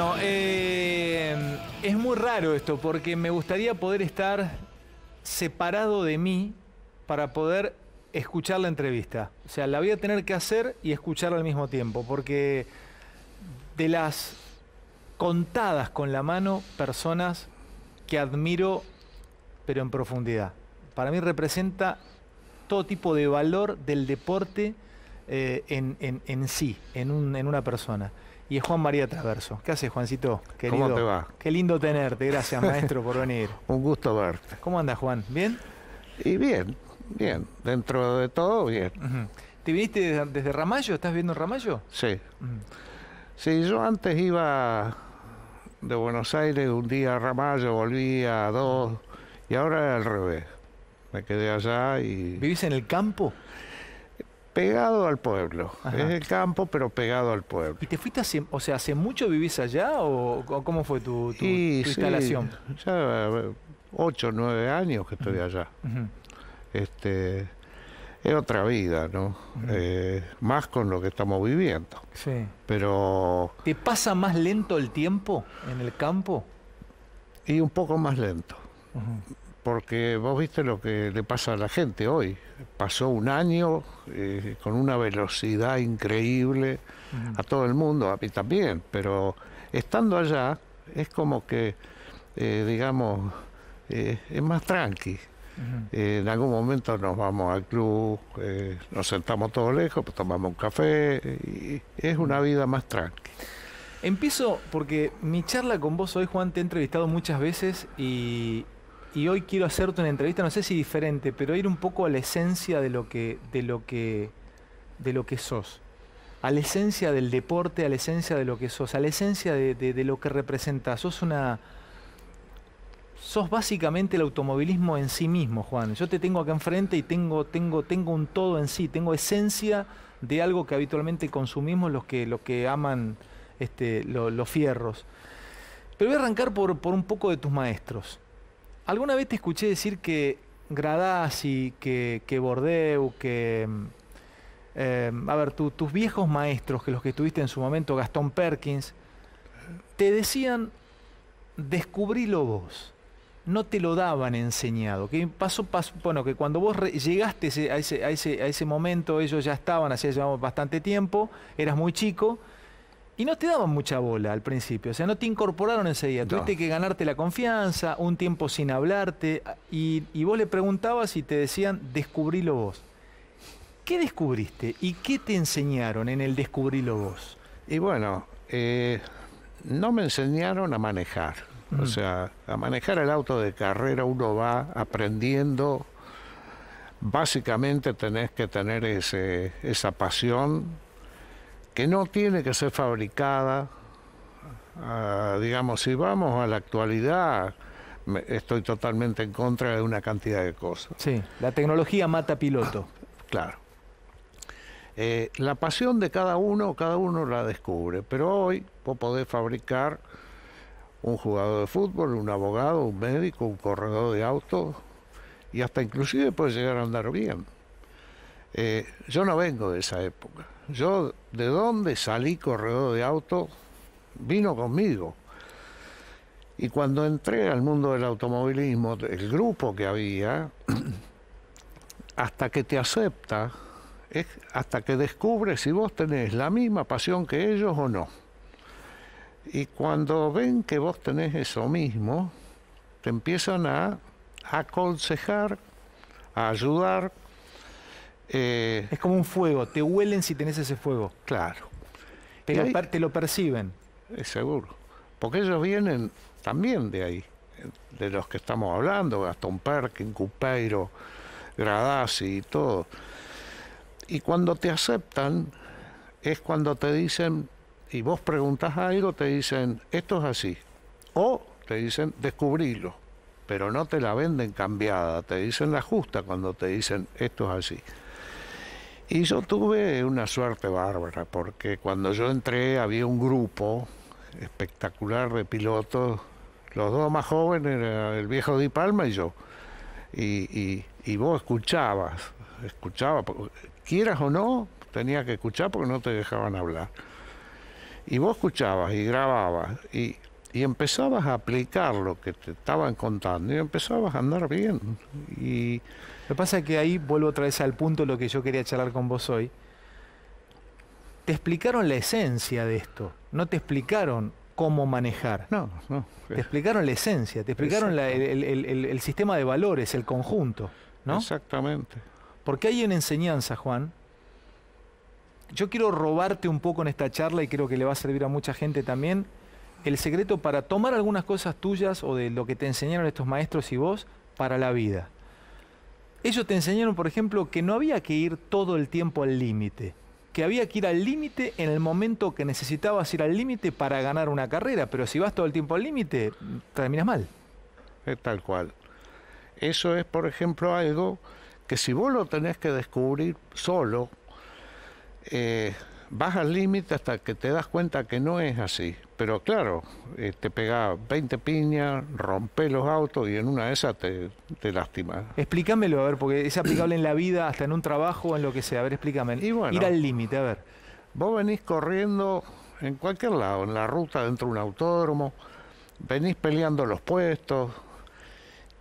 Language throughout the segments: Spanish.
Bueno, eh, es muy raro esto porque me gustaría poder estar separado de mí para poder escuchar la entrevista. O sea, la voy a tener que hacer y escuchar al mismo tiempo porque de las contadas con la mano personas que admiro pero en profundidad. Para mí representa todo tipo de valor del deporte eh, en, sí, en una persona y es Juan María Traverso. ¿Qué haces, Juancito? Querido? ¿Cómo te va? Qué lindo tenerte. Gracias, maestro, por venir. Un gusto verte. ¿Cómo andas, Juan? ¿Bien? Y bien, bien. Dentro de todo, bien. ¿Te viniste desde, Ramallo? ¿Estás viendo Ramallo? Sí. Sí, yo antes iba de Buenos Aires un día a Ramallo, volvía a dos, y ahora al revés. Me quedé allá y... ¿Vivís en el campo? pegado al pueblo. Es el campo, pero pegado al pueblo. ¿Y te fuiste o sea, hace mucho vivís allá o cómo fue tu, instalación? Sí. Ya eh, ocho, nueve años que estoy allá. Este es otra vida, ¿no? Eh, más con lo que estamos viviendo. Sí. Pero. ¿Te pasa más lento el tiempo en el campo? Y un poco más lento porque vos viste lo que le pasa a la gente hoy. Pasó un año eh, con una velocidad increíble a todo el mundo, a mí también, pero estando allá es como que, eh, digamos, eh, es más tranqui. en algún momento nos vamos al club, nos sentamos todos lejos, pues, tomamos un café, y es una vida más tranqui. Empiezo porque mi charla con vos hoy, Juan, te he entrevistado muchas veces y, y hoy quiero hacerte una entrevista, no sé si diferente, pero ir un poco a la esencia de lo que, de lo que, de lo que sos, a la esencia del deporte, a la esencia de lo que sos, a la esencia de, lo que representas. Sos una. Sos básicamente el automovilismo en sí mismo, Juan. Yo te tengo acá enfrente y tengo, tengo, tengo un todo en sí, tengo esencia de algo que habitualmente consumimos los que, que aman este, los fierros. Pero voy a arrancar por, por un poco de tus maestros. Alguna vez te escuché decir que Gradasi, que, que Bordeu, que... Em, em, a ver, tus viejos maestros, que los que tuviste en su momento, Gastón Perkins, te decían, descubrílo vos. No te lo daban enseñado. Que paso, paso bueno, que cuando vos llegaste a ese, a ese momento, ellos ya estaban, hacía bastante tiempo, eras muy chico, y no te daban mucha bola al principio, o sea, no te incorporaron enseguida. día, Tuviste que ganarte la confianza, un tiempo sin hablarte, ah, y, vos le preguntabas y te decían, descubrílo vos. ¿Qué descubriste y qué te enseñaron en el descubrílo vos? Y bueno, eh, no me enseñaron a manejar. O sea, a manejar el auto de carrera uno va aprendiendo. Básicamente tenés que tener esa pasión que no tiene que ser fabricada. Ah, digamos, si vamos a la actualidad, estoy totalmente en contra de una cantidad de cosas. Sí, la tecnología mata piloto. claro. Eh, la pasión de cada uno, cada uno la descubre, pero hoy vos podés fabricar un jugador de fútbol, un abogado, un médico, un corredor de autos y hasta inclusive puede llegar a andar bien. Eh, yo no vengo de esa época. Yo, ¿de dónde salí corredor de auto? Vino conmigo. Y cuando entré al mundo del automovilismo, el grupo que había, hasta que te acepta, es hasta que descubres si vos tenés la misma pasión que ellos o no. Y cuando ven que vos tenés eso mismo, te empiezan a aconsejar, a ayudar, eh, es como un fuego, te huelen si tenés ese fuego. Claro. Te, lo, lo, perciben. Es seguro. Porque ellos vienen también de ahí, de los que estamos hablando, Gastón Perkin, Cupeiro, Gradasi y todo. Y cuando te aceptan, es cuando te dicen, y vos preguntás algo, te dicen, esto es así. O te dicen, descubrilo, pero no te la venden cambiada, te dicen la justa cuando te dicen, esto es así. Y yo tuve una suerte bárbara, porque cuando yo entré había un grupo espectacular de pilotos, los dos más jóvenes, el viejo Di Palma y yo. Y, vos escuchabas, escuchabas, quieras o no, tenías que escuchar porque no te dejaban hablar. Y vos escuchabas y grababas y, y empezabas a aplicar lo que te estaban contando y empezabas a andar bien. Y lo que pasa es que ahí vuelvo otra vez al punto lo que yo quería charlar con vos hoy. Te explicaron la esencia de esto, no te explicaron cómo manejar. No, no. Te explicaron la esencia, te explicaron el, sistema de valores, el conjunto, ¿no? Exactamente. Porque hay una enseñanza, Juan. Yo quiero robarte un poco en esta charla y creo que le va a servir a mucha gente también el secreto para tomar algunas cosas tuyas o de lo que te enseñaron estos maestros y vos para la vida. Ellos te enseñaron, por ejemplo, que no había que ir todo el tiempo al límite, que había que ir al límite en el momento que necesitabas ir al límite para ganar una carrera, pero si vas todo el tiempo al límite, terminas mal. Es eh, tal cual. Eso es, por ejemplo, algo que si vos lo tenés que descubrir solo, eh, vas al límite hasta que te das cuenta que no es así. Pero claro, eh, te pega 20 piñas, rompe los autos y en una de esas te, te lastimas. Explícamelo, a ver, porque es aplicable en la vida, hasta en un trabajo, en lo que sea. A ver, explícame. Ir al límite, a ver. Vos venís corriendo en cualquier lado, en la ruta dentro de un autódromo, venís peleando los puestos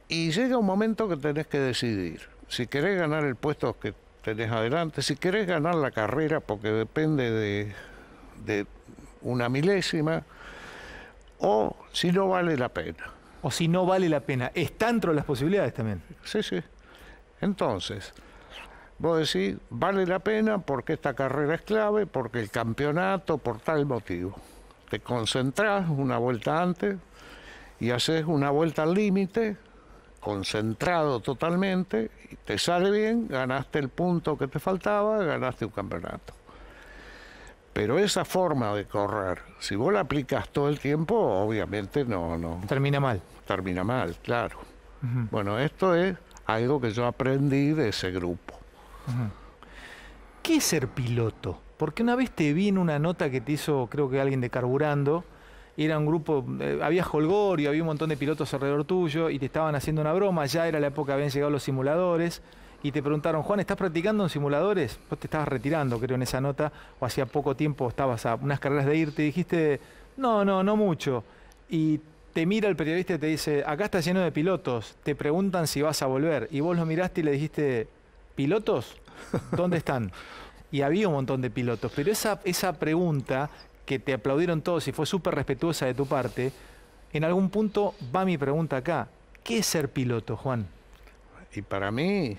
y llega un momento que tenés que decidir si querés ganar el puesto que tenés adelante. Si querés ganar la carrera, porque depende de, una milésima, o si no vale la pena. O si no vale la pena. dentro de las posibilidades también. Sí, sí. Entonces, vos decís, vale la pena porque esta carrera es clave, porque el campeonato, por tal motivo. Te concentrás una vuelta antes y haces una vuelta al límite concentrado totalmente, te sale bien, ganaste el punto que te faltaba, ganaste un campeonato. Pero esa forma de correr, si vos la aplicas todo el tiempo, obviamente no, no. Termina mal. Termina mal, claro. Bueno, esto es algo que yo aprendí de ese grupo. ¿Qué es ser piloto? Porque una vez te vi en una nota que te hizo, creo que alguien de Carburando, era un grupo, eh, ...había había y había un montón de pilotos alrededor tuyo y te estaban haciendo una broma, ya era la época, habían llegado los simuladores y te preguntaron, Juan, ¿estás practicando en simuladores? Vos te estabas retirando, creo, en esa nota, o hacía poco tiempo estabas a unas carreras de irte y dijiste, no, no, no mucho. Y te mira el periodista y te dice, acá está lleno de pilotos, te preguntan si vas a volver. Y vos lo miraste y le dijiste, ¿pilotos? ¿Dónde están? Y había un montón de pilotos, pero esa, esa pregunta que te aplaudieron todos y fue súper respetuosa de tu parte, en algún punto va mi pregunta acá. ¿Qué es ser piloto, Juan? Y para mí,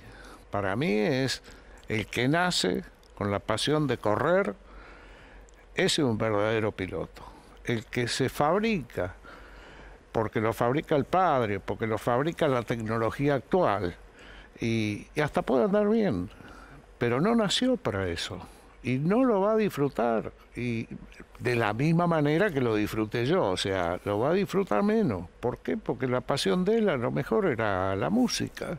para mí es el que nace con la pasión de correr, ese es un verdadero piloto. El que se fabrica, porque lo fabrica el padre, porque lo fabrica la tecnología actual, y, hasta puede andar bien, pero no nació para eso y no lo va a disfrutar. Y de la misma manera que lo disfruté yo, o sea, lo va a disfrutar menos. ¿Por qué? Porque la pasión de él a lo mejor era la música.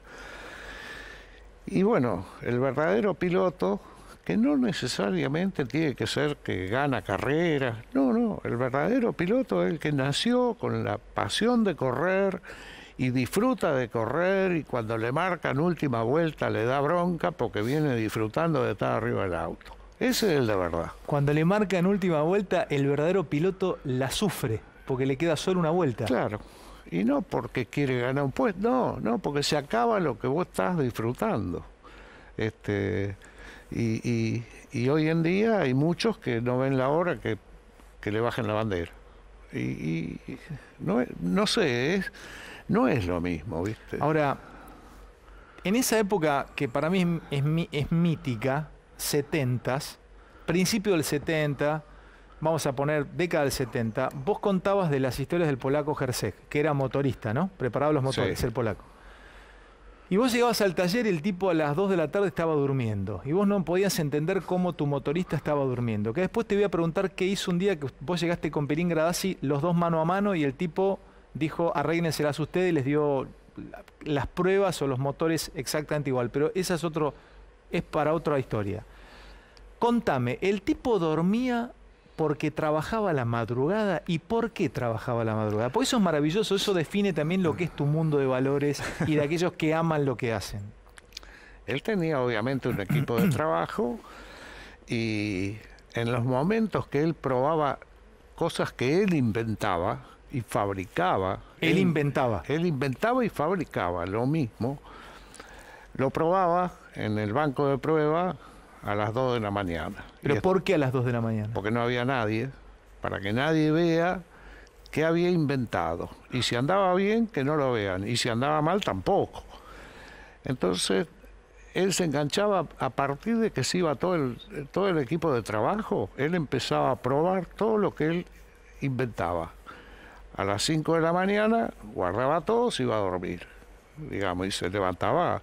Y bueno, el verdadero piloto, que no necesariamente tiene que ser que gana carreras, no, no, el verdadero piloto es el que nació con la pasión de correr y disfruta de correr y cuando le marcan última vuelta le da bronca porque viene disfrutando de estar arriba del auto ese es el de verdad. Cuando le marca en última vuelta, el verdadero piloto la sufre, porque le queda solo una vuelta. Claro. Y no porque quiere ganar un puesto, no, no, porque se acaba lo que vos estás disfrutando. Este, y, hoy en día hay muchos que no ven la hora que, le bajen la bandera. Y, no, sé, no es lo mismo, ¿viste? Ahora, en esa época que para mí es, es mítica, 70s, principio del 70, vamos a poner década del 70, vos contabas de las historias del polaco Jerzek, que era motorista, ¿no? Preparaba los motores, el polaco. Y vos llegabas al taller y el tipo a las 2 de la tarde estaba durmiendo. Y vos no podías entender cómo tu motorista estaba durmiendo. Que después te voy a preguntar qué hizo un día que vos llegaste con Perín Gradasi, los dos mano a mano, y el tipo dijo, las ustedes, y les dio las pruebas o los motores exactamente igual. Pero esa es otra es para otra historia. Contame, ¿el tipo dormía porque trabajaba la madrugada y por qué trabajaba la madrugada? Pues eso es maravilloso, eso define también lo que es tu mundo de valores y de aquellos que aman lo que hacen. Él tenía obviamente un equipo de trabajo y en los momentos que él probaba cosas que él inventaba y fabricaba. Él, él inventaba. Él inventaba y fabricaba lo mismo lo probaba en el banco de prueba a las 2 de la mañana. ¿Pero por qué a las 2 de la mañana? Porque no había nadie, para que nadie vea qué había inventado. Y si andaba bien, que no lo vean. Y si andaba mal, tampoco. Entonces, él se enganchaba a partir de que se iba todo el, todo el equipo de trabajo. Él empezaba a probar todo lo que él inventaba. A las 5 de la mañana guardaba todo, se iba a dormir. Digamos, y se levantaba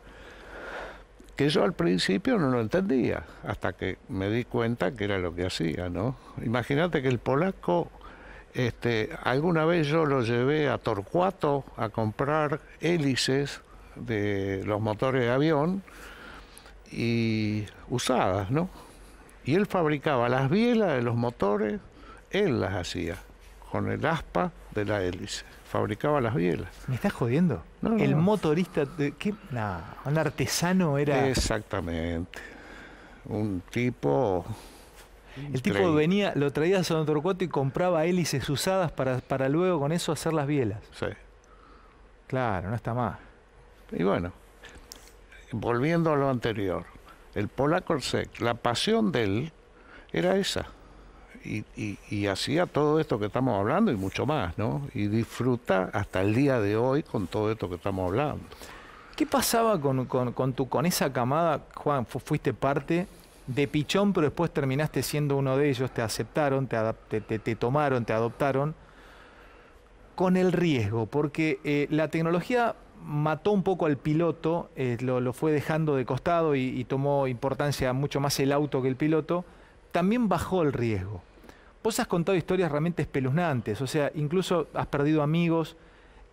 que yo al principio no lo entendía, hasta que me di cuenta que era lo que hacía, ¿no? Imagínate que el polaco, este, alguna vez yo lo llevé a Torcuato a comprar hélices de los motores de avión y usadas, ¿no? Y él fabricaba las bielas de los motores, él las hacía, con el aspa de la hélice fabricaba las bielas. ¿Me estás jodiendo? el motorista, qué, ¿qué? un artesano era. Exactamente. Un tipo. El tipo venía, lo traía a San Torcuato y compraba hélices usadas para, para luego con eso hacer las bielas. Sí. Claro, no está más. Y bueno, volviendo a lo anterior, el polaco la pasión de él era esa y, hacía todo esto que estamos hablando y mucho más, ¿no? Y disfruta hasta el día de hoy con todo esto que estamos hablando. ¿Qué pasaba con, tu, con esa camada, Juan? Fuiste parte de pichón, pero después terminaste siendo uno de ellos, te aceptaron, te, te, tomaron, te adoptaron, con el riesgo, porque eh, la tecnología mató un poco al piloto, eh, lo, fue dejando de costado y tomó importancia mucho más el auto que el piloto, también bajó el riesgo. Vos has contado historias realmente espeluznantes, o sea, incluso has perdido amigos.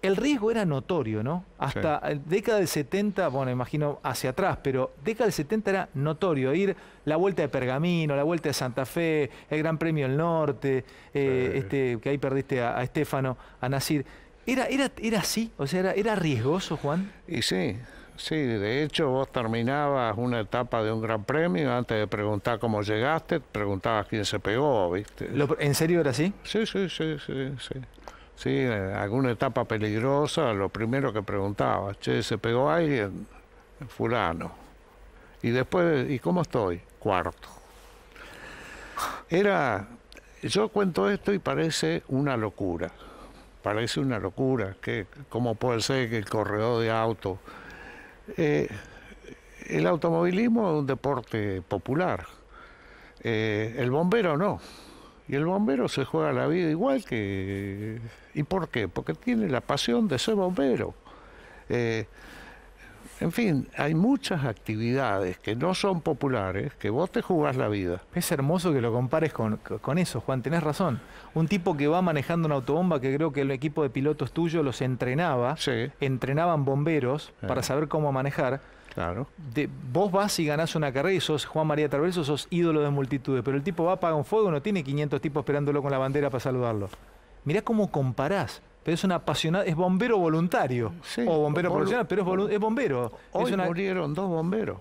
El riesgo era notorio, ¿no? Hasta década del 70, bueno, imagino hacia atrás, pero década del 70 era notorio. Ir la vuelta de Pergamino, la vuelta de Santa Fe, el Gran Premio del Norte, eh, este, que ahí perdiste a, a Estefano, a Nasir. Era, era, era así, o sea, era, era riesgoso, Juan. Y sí, Sí, de hecho vos terminabas una etapa de un gran premio, antes de preguntar cómo llegaste, preguntabas quién se pegó, ¿viste? ¿En serio era así? Sí, sí, sí, sí, sí. Sí, eh, alguna etapa peligrosa, lo primero que preguntabas, che, se pegó alguien, fulano. Y después, ¿y cómo estoy? Cuarto. Era, yo cuento esto y parece una locura. Parece una locura, que cómo puede ser que el corredor de auto eh, el automovilismo es un deporte popular. Eh, el bombero no. Y el bombero se juega la vida igual que... ¿Y por qué? Porque tiene la pasión de ser bombero. Eh, en fin, hay muchas actividades que no son populares, que vos te jugás la vida. Es hermoso que lo compares con, con eso, Juan, tenés razón un tipo que va manejando una autobomba que creo que el equipo de pilotos tuyo los entrenaba, entrenaban bomberos eh. para saber cómo manejar. Claro. vos vas y ganás una carrera y sos Juan María Traverso, sos ídolo de multitudes, pero el tipo va, apaga un fuego, no tiene 500 tipos esperándolo con la bandera para saludarlo. Mirá cómo comparás. Pero es un apasionado, es bombero voluntario. o bombero profesional, pero es, bombero. Hoy murieron dos bomberos.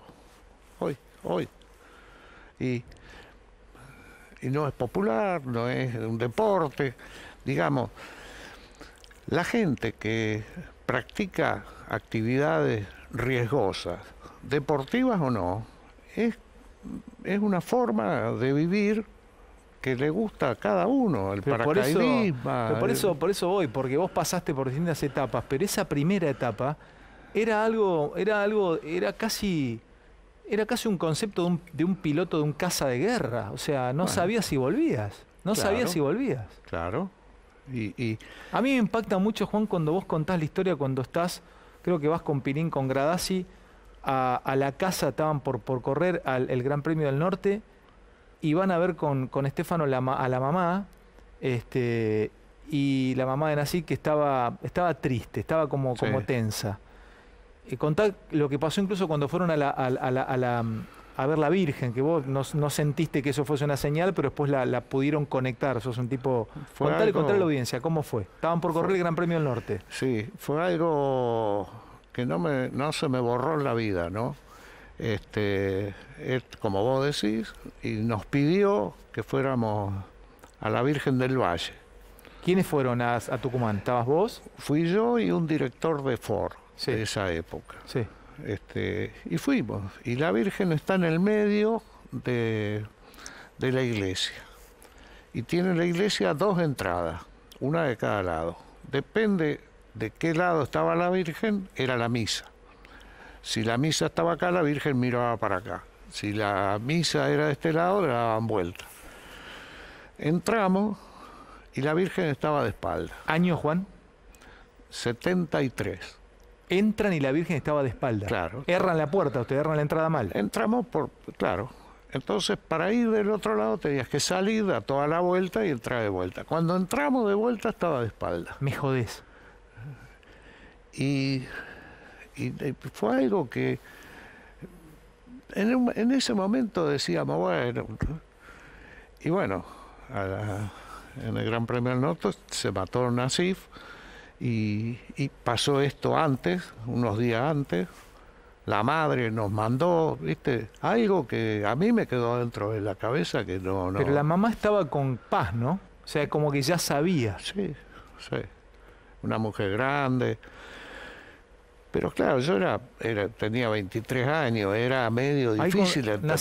Hoy, hoy. Y y no es popular, no es un deporte, digamos. La gente que practica actividades riesgosas, deportivas o no, es, es una forma de vivir que le gusta a cada uno, el paracaidismo. Por eso, por, eso, por eso voy, porque vos pasaste por distintas etapas, pero esa primera etapa era algo, era algo, era casi era casi un concepto de un, piloto de un caza de guerra. O sea, no sabías si volvías. No sabías si volvías. Claro. Y, A mí me impacta mucho, Juan, cuando vos contás la historia, cuando estás, creo que vas con Pirín, con Gradasi, a, la casa, estaban por, por correr al Gran Premio del Norte, y van a ver con, Estefano la, a la mamá, este, y la mamá de Nací que estaba, estaba triste, estaba como, como tensa. Y eh, contá lo que pasó incluso cuando fueron a mm, a, ver la Virgen, que vos no, sentiste que eso fuese una señal, pero después la, pudieron conectar. Sos un tipo. Fue la audiencia, ¿cómo fue? Estaban por correr el Gran Premio del Norte. Sí, fue algo que no, me, no se me borró en la vida, ¿no? Este, como vos decís, y nos pidió que fuéramos a la Virgen del Valle. ¿Quiénes fueron a, a Tucumán? ¿Estabas vos? Fui yo y un director de Ford de esa época. Este, y fuimos. Y la Virgen está en el medio de, de la iglesia. Y tiene la iglesia dos entradas, una de cada lado. Depende de qué lado estaba la Virgen, era la misa. Si la misa estaba acá, la Virgen miraba para acá. Si la misa era de este lado, la daban vuelta. Entramos y la Virgen estaba de espalda. ¿Año, Juan? 73. Entran y la Virgen estaba de espalda. Claro. Erran la puerta, ustedes erran la entrada mal. Entramos por, claro. Entonces, para ir del otro lado tenías que salir a toda la vuelta y entrar de vuelta. Cuando entramos de vuelta estaba de espalda. Me jodés. Y, fue algo que en, ese momento decíamos, bueno, y bueno, en el Gran Premio del Norte se mató Nasif y, pasó esto antes, unos días antes. La madre nos mandó, viste, algo que a mí me quedó dentro de la cabeza que no, Pero la mamá estaba con paz, ¿no? O sea, como que ya sabía. Sí, sí. Una mujer grande. Pero claro, yo era, tenía 23 años, era medio difícil. Con,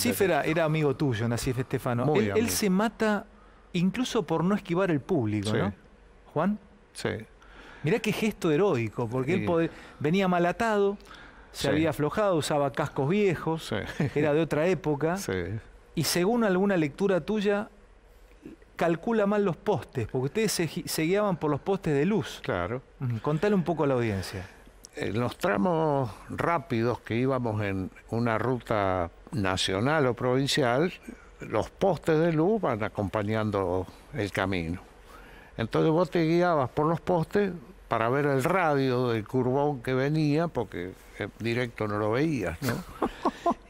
era, amigo tuyo, Nacíf Estefano. él, se mata incluso por no esquivar el público, ¿no? Juan. Sí. Mirá qué gesto heroico, porque él venía mal atado, se había aflojado, usaba cascos viejos, era de otra época. Y según alguna lectura tuya, calcula mal los postes, porque ustedes se, se guiaban por los postes de luz. Claro. Contale un poco a la audiencia. En eh, los tramos rápidos que íbamos en una ruta nacional o provincial, los postes de luz van acompañando el camino. Entonces vos te guiabas por los postes para ver el radio del curbón que venía, porque eh, directo no lo veías,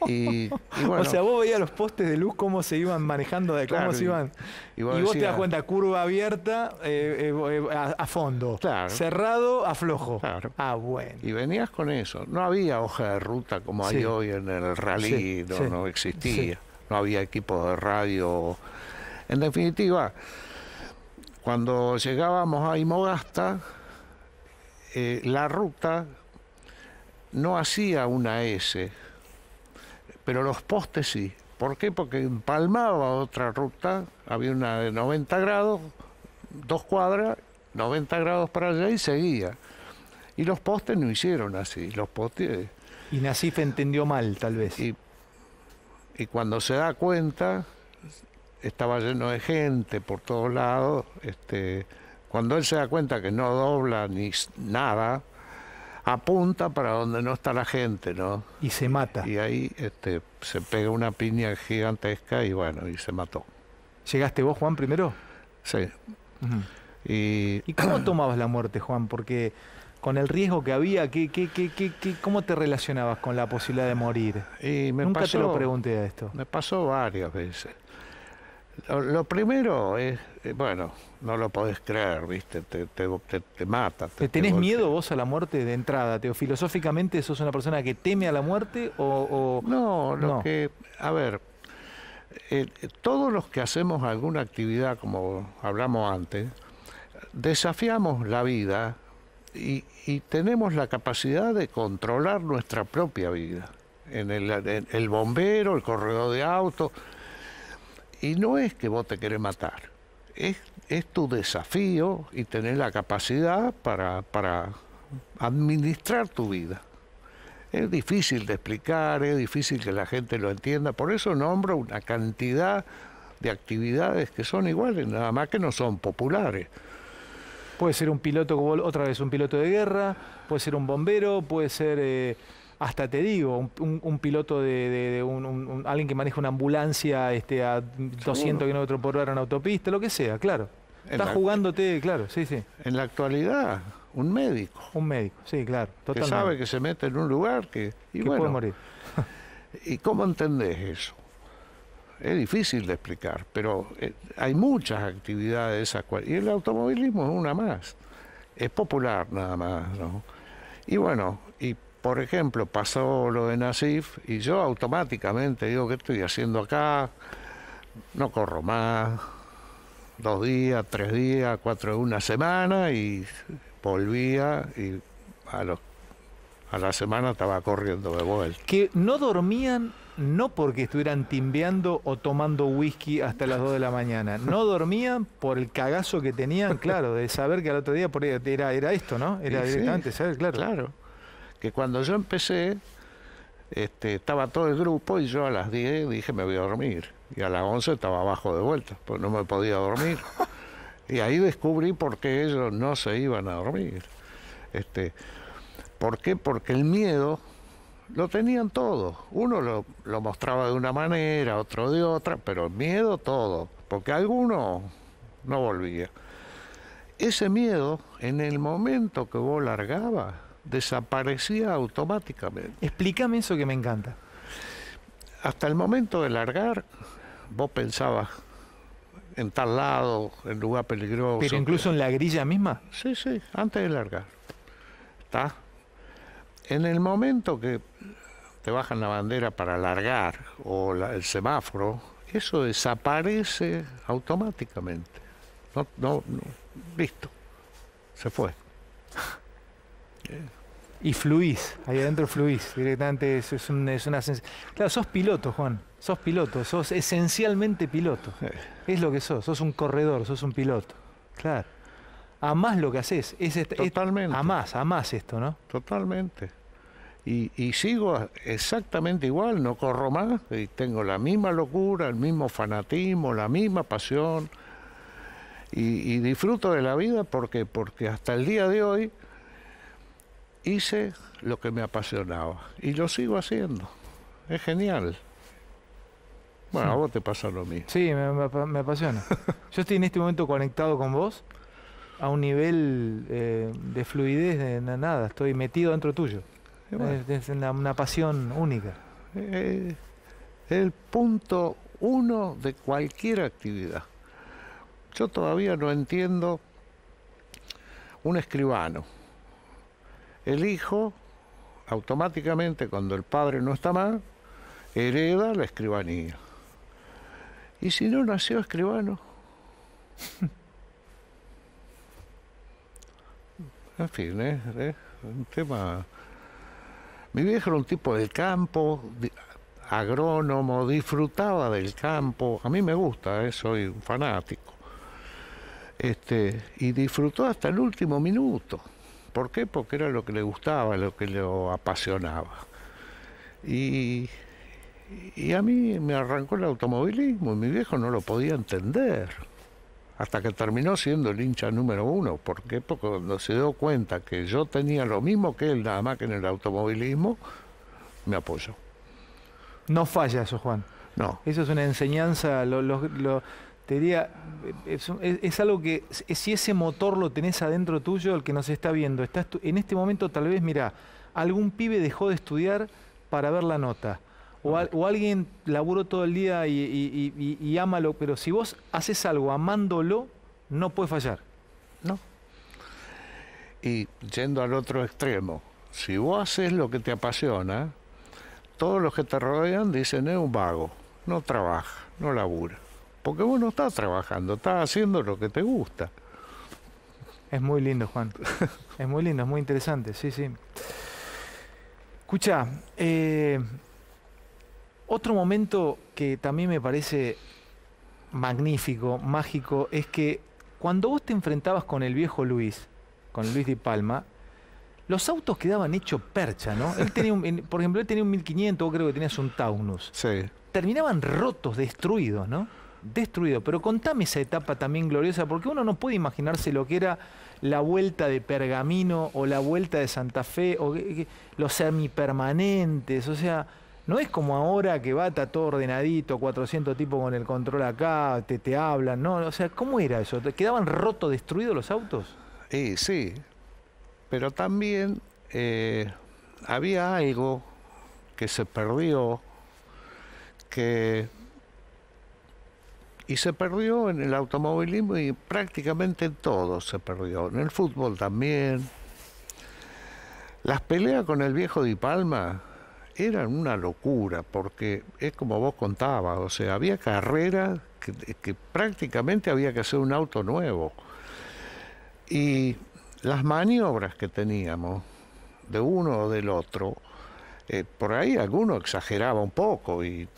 Y, bueno, o sea, vos veías los postes de luz cómo se iban manejando, de cómo se iban. Y, vos, te das cuenta, curva abierta eh, eh, a, fondo, cerrado aflojo. Ah, bueno. Y venías con eso. No había hoja de ruta como hay hoy en el rally, no, existía. No había equipo de radio. En definitiva, cuando llegábamos a Imogasta, eh, la ruta no hacía una S, pero los postes sí. ¿Por qué? Porque empalmaba otra ruta, había una de 90 grados, dos cuadras, 90 grados para allá y seguía. Y los postes no hicieron así, los postes... Y Nasif entendió mal, tal vez. Y, y cuando se da cuenta, estaba lleno de gente por todos lados, este, cuando él se da cuenta que no dobla ni nada, apunta para donde no está la gente, ¿no? Y se mata. Y ahí este, se pega una piña gigantesca y bueno, y se mató. ¿Llegaste vos, Juan, primero? Sí. y... cómo tomabas la muerte, Juan? Porque con el riesgo que había, ¿qué, cómo te relacionabas con la posibilidad de morir? Y Nunca te lo pregunté a esto. Me pasó varias veces. Lo, primero es, eh, bueno, no lo podés creer, ¿viste? Te, mata. Te, ¿Tenés miedo vos a la muerte de entrada? Teo? ¿Filosóficamente sos una persona que teme a la muerte o...? No, lo que... A ver, eh, todos los que hacemos alguna actividad, como hablamos antes, desafiamos la vida y, tenemos la capacidad de controlar nuestra propia vida. En el, el bombero, el corredor de autos y no es que vos te querés matar, es, tu desafío y tener la capacidad para, para administrar tu vida. Es difícil de explicar, es difícil que la gente lo entienda, por eso nombro una cantidad de actividades que son iguales, nada más que no son populares. Puede ser un piloto, otra vez un piloto de guerra, puede ser un bombero, puede ser... Eh, hasta te digo, un, piloto de, alguien que maneja una ambulancia este, a 200 kilómetros por hora en autopista, lo que sea, claro. está jugándote, claro, sí, sí. En la actualidad, un médico. Un médico, sí, claro. Totalmente. Que sabe que se mete en un lugar que. Y puede morir. ¿Y cómo entendés eso? Es difícil de explicar, pero eh, hay muchas actividades Y el automovilismo es una más. Es popular nada más, Y bueno, y por ejemplo, pasó lo de Nasif y yo automáticamente digo, ¿qué estoy haciendo acá? No corro más. Dos días, tres días, cuatro, una semana y volvía y a, los, a la semana estaba corriendo de vuelta. Que no dormían no porque estuvieran timbeando o tomando whisky hasta las dos de la mañana. No dormían por el cagazo que tenían, claro, de saber que al otro día por era, era esto, ¿no? Era directamente, claro. Claro que cuando yo empecé, este, estaba todo el grupo y yo a las 10 dije me voy a dormir. Y a las 11 estaba abajo de vuelta, pues no me podía dormir. y ahí descubrí por qué ellos no se iban a dormir. Este, ¿Por qué? Porque el miedo lo tenían todos. Uno lo, lo, mostraba de una manera, otro de otra, pero el miedo todo, porque alguno no volvía. Ese miedo, en el momento que vos largabas, desaparecía automáticamente. Explícame eso que me encanta. Hasta el momento de largar, vos pensabas en tal lado, en lugar peligroso. Pero incluso en la grilla misma. Sí, sí, antes de largar. ¿Está? En el momento que te bajan la bandera para largar o el semáforo, eso desaparece automáticamente. No, no, no, listo, se fue. Y fluís, ahí adentro fluís directamente. Es, es, un, una Claro, sos piloto, Juan. Sos piloto, sos esencialmente piloto. Es lo que sos, sos un corredor, sos un piloto. Claro. Amás lo que haces. Es, Totalmente. amás, amás esto, ¿no? Totalmente. Y, sigo exactamente igual, no corro más, tengo la misma locura, el mismo fanatismo, la misma pasión, y, y disfruto de la vida porque, porque hasta el día de hoy hice lo que me apasionaba y lo sigo haciendo. Es genial. Bueno, a vos te pasa lo mismo. Sí, me, apasiona. Yo estoy en este momento conectado con vos a un nivel eh, de fluidez de nada, estoy metido dentro tuyo. es, una, pasión única. Es eh, el punto uno de cualquier actividad. Yo todavía no entiendo un escribano el hijo automáticamente cuando el padre no está mal, hereda la escribanía. Y si no nació escribano, en fin, ¿eh? un tema... Mi viejo era un tipo del campo, agrónomo, disfrutaba del campo, a mí me gusta, ¿eh? soy un fanático, este, y disfrutó hasta el último minuto. ¿Por qué? Porque era lo que le gustaba, lo que lo apasionaba. Y, a mí me arrancó el automovilismo y mi viejo no lo podía entender. Hasta que terminó siendo el hincha número uno. ¿Por qué? Porque cuando se dio cuenta que yo tenía lo mismo que él, nada más que en el automovilismo, me apoyó. No falla eso, Juan. No. Eso es una enseñanza. lo diría, eh, es, algo que si ese motor lo tenés adentro tuyo, el que nos está viendo, estás en este momento tal vez, mira, algún pibe dejó de estudiar para ver la nota. O, alguien laburó todo el día y, y, ámalo, pero si vos haces algo amándolo, no puede fallar. No. Y yendo al otro extremo, si vos haces lo que te apasiona, todos los que te rodean dicen es un vago, no trabaja, no labura. Porque vos no estás trabajando, estás haciendo lo que te gusta. Es muy lindo, Juan. es muy lindo, es muy interesante, sí, sí. Escucha, eh, otro momento que también me parece magnífico, mágico, es que cuando vos te enfrentabas con el viejo Luis, con Luis Di Palma, los autos quedaban hechos percha, ¿no? Él tenía por ejemplo, él tenía un 1500, vos creo que tenías un Taunus. Sí. Terminaban rotos, destruidos, ¿no? destruido. Pero contame esa etapa también gloriosa, porque uno no puede imaginarse lo que era la vuelta de Pergamino o la vuelta de Santa Fe o los semipermanentes, o sea, no es como ahora que va todo ordenadito, 400 tipos con el control acá, te, hablan, no, o sea, ¿cómo era eso? ¿Quedaban rotos, destruidos los autos? Sí, sí, pero también eh, había algo que se perdió, que y se perdió en el automovilismo y prácticamente en todo se perdió, en el fútbol también. Las peleas con el viejo Di Palma eran una locura, porque es como vos contabas, o sea, había carreras que, prácticamente había que hacer un auto nuevo. Y las maniobras que teníamos, de uno o del otro, eh, por ahí alguno exageraba un poco y,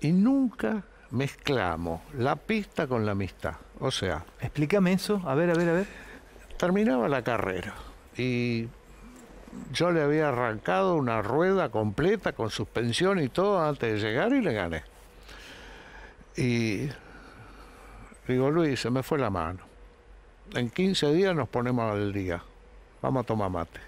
y nunca mezclamos la pista con la amistad. O sea. Explícame eso, a ver, a ver, a ver. Terminaba la carrera y yo le había arrancado una rueda completa con suspensión y todo antes de llegar y le gané. Y digo, Luis, se me fue la mano. En 15 días nos ponemos al día. Vamos a tomar mate.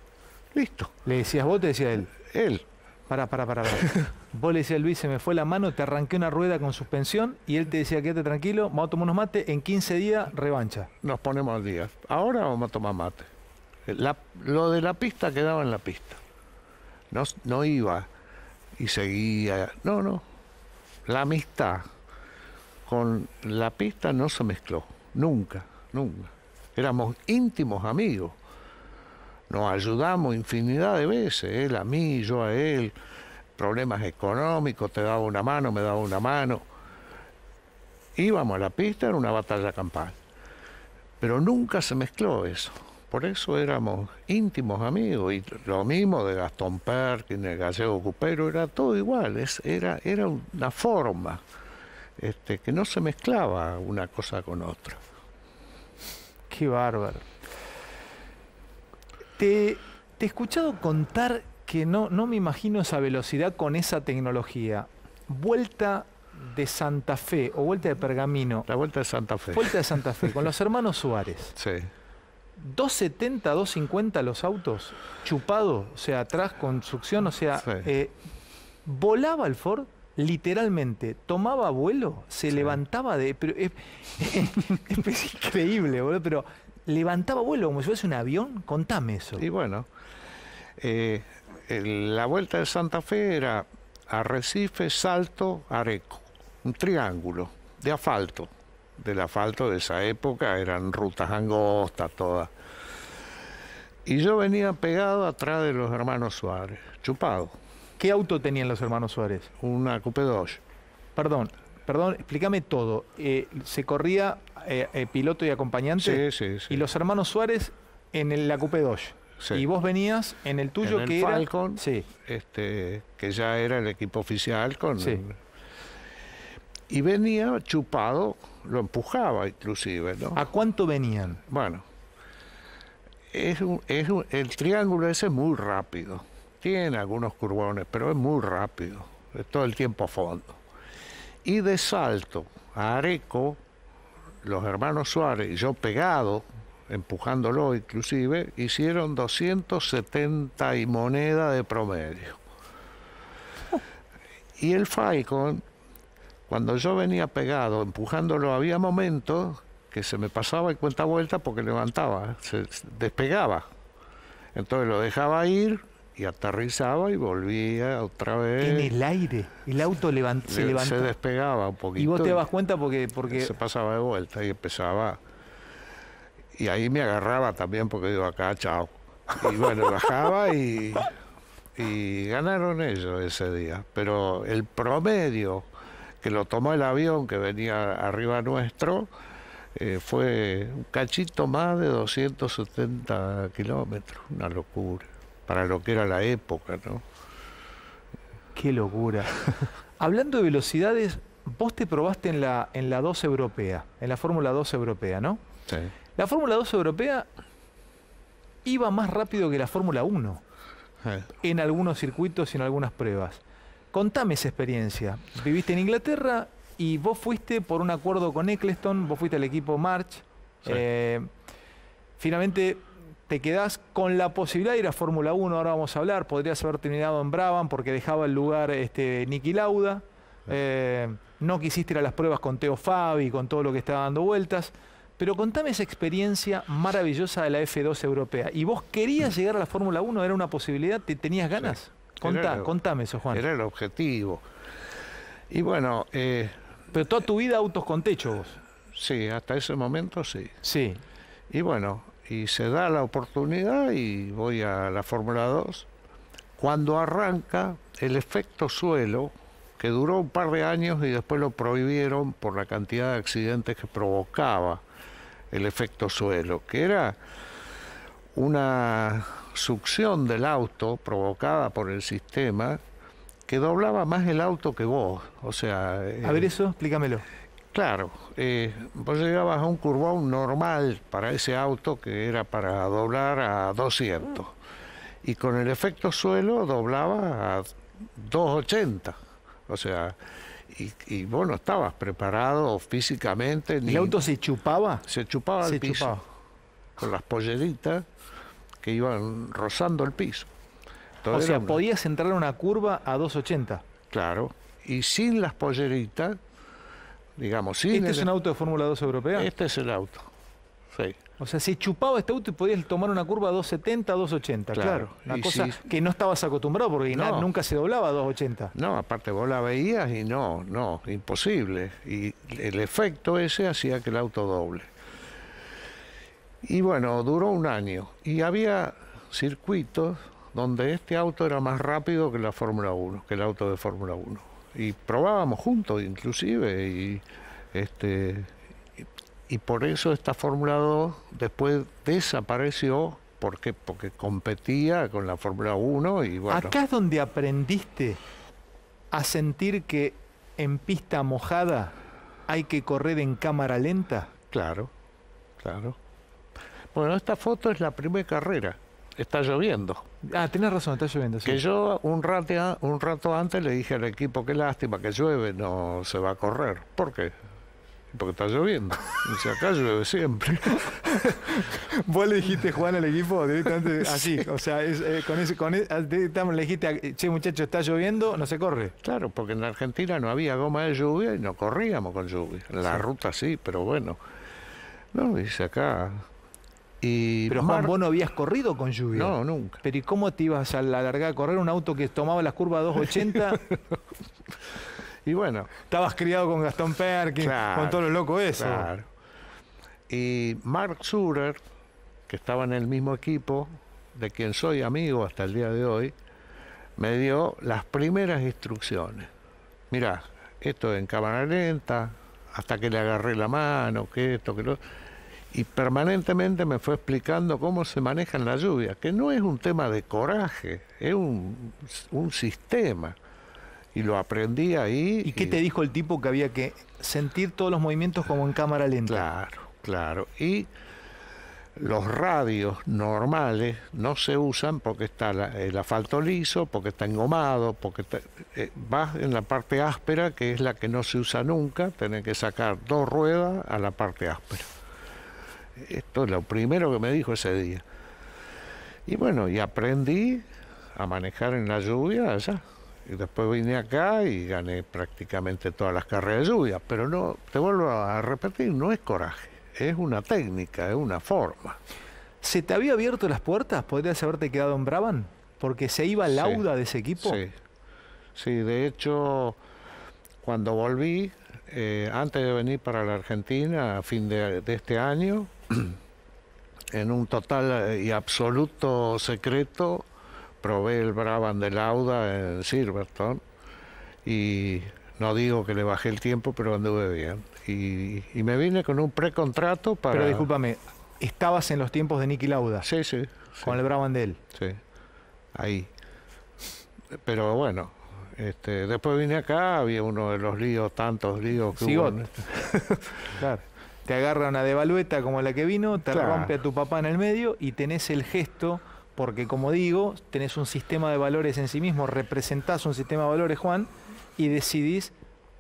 Listo. ¿Le decías vos, te decía él? Él. Para, para, para. para. Vos le decías, Luis, se me fue la mano, te arranqué una rueda con suspensión y él te decía, quédate tranquilo, vamos a tomar unos mates, en 15 días revancha. Nos ponemos al día. Ahora vamos a tomar mate. lo de la pista quedaba en la pista. No, no iba y seguía. No, no. La amistad con la pista no se mezcló. Nunca, nunca. Éramos íntimos amigos. Nos ayudamos infinidad de veces, él a mí, yo a él problemas económicos, te daba una mano, me daba una mano. Íbamos a la pista, era una batalla campal. Pero nunca se mezcló eso. Por eso éramos íntimos amigos. Y lo mismo de Gastón Perkin, el gallego Cupero, era todo igual. era, era una forma este, que no se mezclaba una cosa con otra. Qué bárbaro. Te, te he escuchado contar que no, no me imagino esa velocidad con esa tecnología. Vuelta de Santa Fe o Vuelta de Pergamino. La Vuelta de Santa Fe. Vuelta de Santa Fe, con los hermanos Suárez. Sí. 270, 250 los autos, chupado, o sea, atrás con succión, o sea, eh, volaba el Ford literalmente tomaba vuelo, se levantaba de. Pero es, increíble, boludo, pero levantaba vuelo como si fuese un avión. Contame eso. Y bueno, eh, la vuelta de Santa Fe era Arrecife, Salto, Areco, un triángulo de asfalto, del asfalto de esa época, eran rutas angostas todas. Y yo venía pegado atrás de los hermanos Suárez, chupado. ¿Qué auto tenían los hermanos Suárez? Una Coupé Dodge. Perdón, perdón, explícame todo. Eh, ¿Se corría eh, eh, piloto y acompañante? Sí, sí, sí. ¿Y los hermanos Suárez en el, la Coupé Dodge? Y vos venías en el tuyo que Falcon, sí. Este, que ya era el equipo oficial con... Y venía chupado, lo empujaba inclusive, ¿A cuánto venían? Bueno, el triángulo ese es muy rápido. Tiene algunos curvones, pero es muy rápido. Es todo el tiempo a fondo. Y de salto a Areco, los hermanos Suárez y yo pegado, empujándolo inclusive, hicieron 270 y moneda de promedio. Y el Falcon, cuando yo venía pegado, empujándolo, había momentos que se me pasaba y cuenta vuelta porque levantaba, se despegaba. Entonces lo dejaba ir y aterrizaba y volvía otra vez. En el aire, el auto se levantaba. Se despegaba un poquito. Y vos te das cuenta porque, porque... Se pasaba de vuelta y empezaba y ahí me agarraba también porque digo, acá, chao. Y bueno, bajaba y, ganaron ellos ese día. Pero el promedio que lo tomó el avión que venía arriba nuestro eh, fue un cachito más de 270 kilómetros, una locura, para lo que era la época, ¿no? Qué locura. Hablando de velocidades, vos te probaste en la, en la 2 europea, en la Fórmula 2 europea, ¿no? Sí. La Fórmula 2 europea iba más rápido que la Fórmula 1 eh. en algunos circuitos y en algunas pruebas. Contame esa experiencia. Viviste en Inglaterra y vos fuiste por un acuerdo con Eccleston, vos fuiste al equipo March. Eh, finalmente te quedás con la posibilidad de ir a Fórmula 1, ahora vamos a hablar, podrías haber terminado en Brabham porque dejaba el lugar este, Lauda. Eh, no quisiste ir a las pruebas con Teo Fabi, con todo lo que estaba dando vueltas. Pero contame esa experiencia maravillosa de la F2 europea. ¿Y vos querías mm. llegar a la Fórmula 1? ¿Era una posibilidad? ¿Te tenías ganas? Contá, contame eso, Juan. Era el objetivo. Y bueno... Eh, Pero toda tu vida autos con techo vos. Sí, hasta ese momento sí. Sí. Y bueno, y se da la oportunidad y voy a la Fórmula 2. Cuando arranca el efecto suelo, que duró un par de años y después lo prohibieron por la cantidad de accidentes que provocaba el efecto suelo, que era una succión del auto provocada por el sistema que doblaba más el auto que vos. O sea. a ver, eh, eso, explícamelo. Claro, eh, vos llegabas a un curvón normal para ese auto que era para doblar a 200. Y con el efecto suelo doblaba a 280. O sea, y, y vos estabas preparado físicamente. Ni, ¿El auto se chupaba? Se chupaba el piso. Con las polleritas que iban rozando el piso. o sea, podías entrar en una curva a 280. Claro. Y sin las polleritas, digamos, sin... ¿Este es un auto de Fórmula 2 europea? Este es el auto. O sea, se chupaba este auto y podías tomar una curva a 270, 280, claro. Una cosa que no estabas acostumbrado porque nunca se doblaba a 280. No, aparte vos la veías y no, no, imposible. Y el efecto ese hacía que el auto doble. Y bueno, duró un año. Y había circuitos donde este auto era más rápido que la Fórmula 1, que el auto de Fórmula 1. Y probábamos juntos inclusive y este y por eso esta Fórmula 2 después desapareció. ¿Por qué? Porque competía con la Fórmula 1 y bueno. Acá es donde aprendiste a sentir que en pista mojada hay que correr en cámara lenta. Claro, claro. Bueno, esta foto es la primera carrera. Está lloviendo. Ah, tienes razón, está lloviendo. Que yo un rato, un rato antes le dije al equipo, qué lástima que llueve, no se va a correr. ¿Por qué? porque está lloviendo. Dice, acá llueve siempre. Vos le dijiste Juan al equipo directamente así, o sea, eh, con ese, con e, ah, le dijiste, che muchacho, está lloviendo, no se corre. Claro, porque en Argentina no había goma de lluvia y no corríamos con lluvia. La ruta sí, pero bueno. No, dice acá, y pero Juan, vos no habías corrido con lluvia. No, nunca. Pero ¿y cómo te ibas a la larga a correr un auto que tomaba las curvas 280? Y bueno. Estabas criado con Gastón Perkins, con todo lo loco eso. Y Mark Surer, que estaba en el mismo equipo, de quien soy amigo hasta el día de hoy, me dio las primeras instrucciones. Mirá, esto en cámara lenta, hasta que le agarré la mano, que esto, que lo... Y permanentemente me fue explicando cómo se maneja en la lluvia, que no es un tema de coraje, es un, un sistema. Y lo aprendí ahí. ¿Y qué te dijo el tipo que había que sentir todos los movimientos como en cámara lenta? Claro, claro. Y los radios normales no se usan porque está el asfalto liso, porque está engomado, porque va eh, vas en la parte áspera, que es la que no se usa nunca, tenés que sacar dos ruedas a la parte áspera. Esto es lo primero que me dijo ese día. Y bueno, y aprendí a manejar en la lluvia allá. Y después vine acá y gané prácticamente todas las carreras de lluvia. Pero no, te vuelvo a repetir, no es coraje, es una técnica, es una forma. ¿Se te había abierto las puertas? ¿Podrías haberte quedado en Brabant? Porque se iba lauda de ese equipo. Sí. sí, de hecho, cuando volví, eh, antes de venir para la Argentina, a fin de este año, en un total y absoluto secreto, probé el Brabant de Lauda en Silverton y no digo que le bajé el tiempo, pero anduve bien. Y, me vine con un precontrato para... Pero discúlpame, estabas en los tiempos de Nicky Lauda. Sí, sí. Con el Brabant de él. Sí, ahí. Pero bueno, este, después vine acá, había uno de los líos, tantos líos que claro. Te agarra una devalueta como la que vino, te rompe a tu papá en el medio y tenés el gesto porque como digo, tenés un sistema de valores en sí mismo, representás un sistema de valores, Juan, y decidís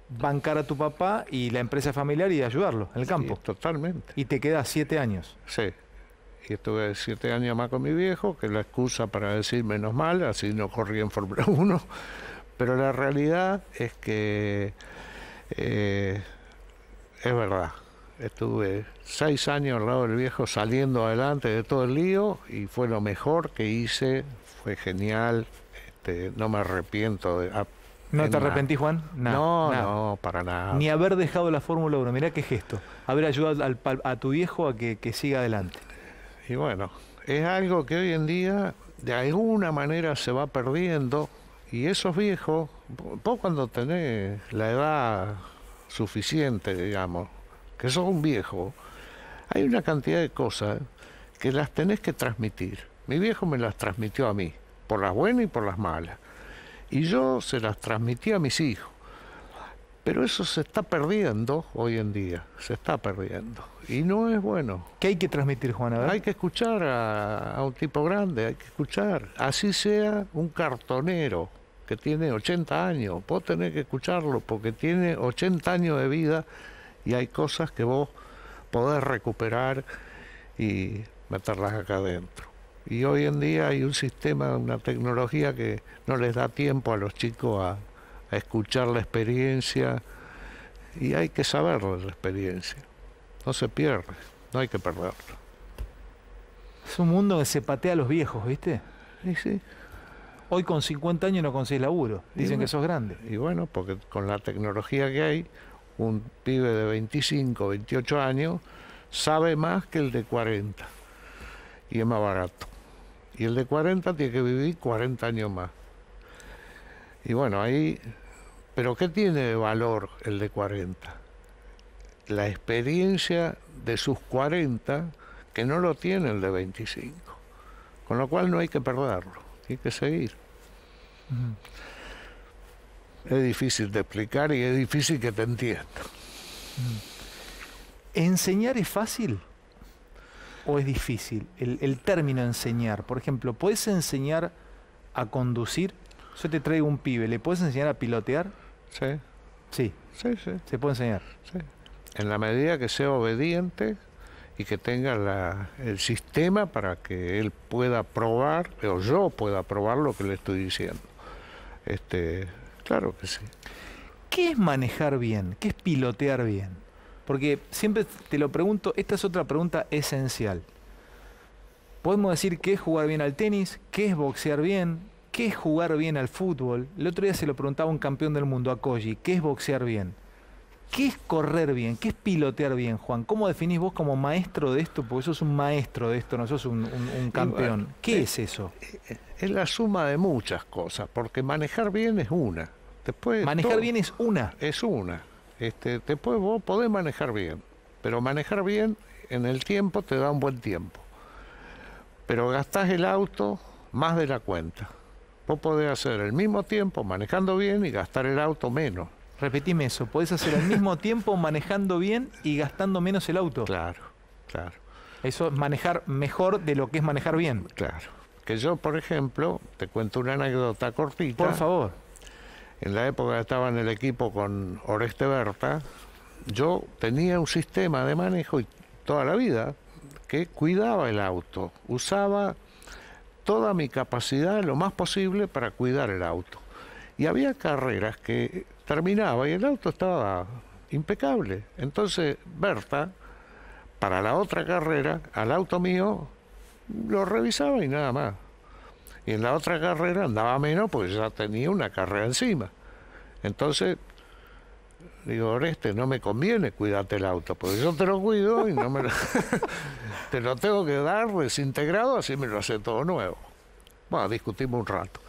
bancar a tu papá y la empresa familiar y ayudarlo en el campo. totalmente. Y te quedas siete años. Sí. Y estuve siete años más con mi viejo, que es la excusa para decir menos mal, así no corrí en Fórmula 1. Pero la realidad es que eh, es verdad. Estuve seis años al lado del viejo saliendo adelante de todo el lío y fue lo mejor que hice, fue genial, este, no me arrepiento. De, ah, ¿No te arrepentí, Juan? no, no, para nada. Ni haber dejado la Fórmula 1, mirá qué gesto, haber ayudado a tu viejo a que, que siga adelante. Y bueno, es algo que hoy en día de alguna manera se va perdiendo y esos viejos, vos cuando tenés la edad suficiente, digamos, que sos un viejo, hay una cantidad de cosas que las tenés que transmitir. Mi viejo me las transmitió a mí, por las buenas y por las malas. Y yo se las transmití a mis hijos. Pero eso se está perdiendo hoy en día, se está perdiendo. Y no es bueno. ¿Qué hay que transmitir, Juana? Hay que escuchar a, un tipo grande, hay que escuchar. Así sea un cartonero que tiene 80 años, puedo tener que escucharlo porque tiene 80 años de vida y hay cosas que vos podés recuperar y meterlas acá adentro. Y hoy en día hay un sistema, una tecnología que no les da tiempo a los chicos a, escuchar la experiencia y hay que saber la experiencia. No se pierde, no hay que perderlo. Es un mundo que se patea a los viejos, ¿viste? Sí, sí. Hoy con 50 años no consigues laburo. Dicen que sos grande. Y bueno, porque con la tecnología que hay, un pibe de 25, 28 años, sabe más que el de 40 y es más barato. Y el de 40 tiene que vivir 40 años más. Y bueno, ahí, pero ¿qué tiene de valor el de 40? La experiencia de sus 40 que no lo tiene el de 25. Con lo cual no hay que perderlo, hay que seguir es difícil de explicar y es difícil que te entienda. ¿Enseñar es fácil o es difícil? El, término enseñar, por ejemplo, ¿puedes enseñar a conducir? Yo te traigo un pibe, ¿le puedes enseñar a pilotear? Sí. Sí. Sí, Se puede enseñar. En la medida que sea obediente y que tenga el sistema para que él pueda probar, o yo pueda probar lo que le estoy diciendo. Este, Claro que sí. ¿Qué es manejar bien? ¿Qué es pilotear bien? Porque siempre te lo pregunto, esta es otra pregunta esencial. Podemos decir qué es jugar bien al tenis, qué es boxear bien, qué es jugar bien al fútbol. El otro día se lo preguntaba un campeón del mundo, a Koji, ¿qué es boxear bien? ¿Qué es correr bien? ¿Qué es pilotear bien, Juan? ¿Cómo definís vos como maestro de esto? Porque sos un maestro de esto, no sos un, un campeón. ¿Qué eh, es eso? Eh, eh, es la suma de muchas cosas, porque manejar bien es una manejar bien es una. Es una. Este, después vos podés manejar bien, pero manejar bien en el tiempo te da un buen tiempo. Pero gastás el auto más de la cuenta. Vos podés hacer el mismo tiempo manejando bien y gastar el auto menos. Repetime eso, podés hacer el mismo tiempo manejando bien y gastando menos el auto. Claro, claro. Eso es manejar mejor de lo que es manejar bien. Claro. Que yo, por ejemplo, te cuento una anécdota cortita. Por favor en la época estaba en el equipo con Oreste Berta, yo tenía un sistema de manejo y toda la vida que cuidaba el auto, usaba toda mi capacidad lo más posible para cuidar el auto. Y había carreras que terminaba y el auto estaba impecable. Entonces Berta, para la otra carrera, al auto mío, lo revisaba y nada más y en la otra carrera andaba menos porque ya tenía una carrera encima. Entonces, digo, Oreste, no me conviene ...cuídate el auto, porque yo te lo cuido y no me lo... te lo tengo que dar desintegrado, así me lo hace todo nuevo. Bueno, discutimos un rato.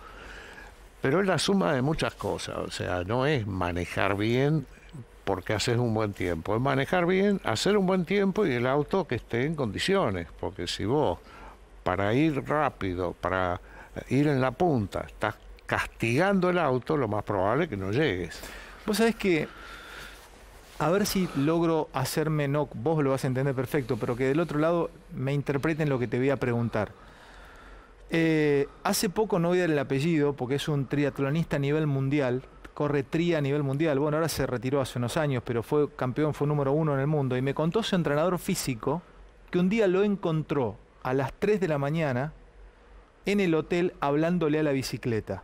Pero es la suma de muchas cosas, o sea, no es manejar bien porque haces un buen tiempo, es manejar bien, hacer un buen tiempo y el auto que esté en condiciones, porque si vos para ir rápido, para ir en la punta, estás castigando el auto, lo más probable es que no llegues. Vos sabés que, a ver si logro hacerme, no, vos lo vas a entender perfecto, pero que del otro lado me interpreten lo que te voy a preguntar. Eh, hace poco no voy a el apellido porque es un triatlonista a nivel mundial, corre tri a nivel mundial. Bueno, ahora se retiró hace unos años, pero fue campeón, fue número uno en el mundo. Y me contó su entrenador físico que un día lo encontró a las 3 de la mañana en el hotel hablándole a la bicicleta.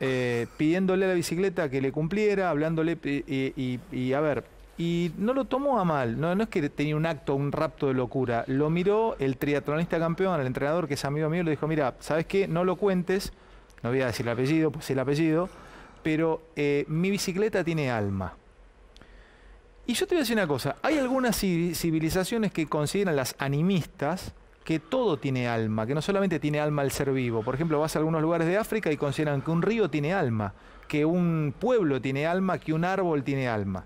Eh, pidiéndole a la bicicleta que le cumpliera, hablándole y, a ver, y no lo tomó a mal, no, es que tenía un acto, un rapto de locura, lo miró el triatlonista campeón, el entrenador que es amigo mío, le dijo, mira, ¿sabes qué? No lo cuentes, no voy a decir el apellido, pues el apellido, pero eh, mi bicicleta tiene alma. Y yo te voy a decir una cosa, hay algunas civilizaciones que consideran las animistas, que todo tiene alma, que no solamente tiene alma el ser vivo. Por ejemplo, vas a algunos lugares de África y consideran que un río tiene alma, que un pueblo tiene alma, que un árbol tiene alma.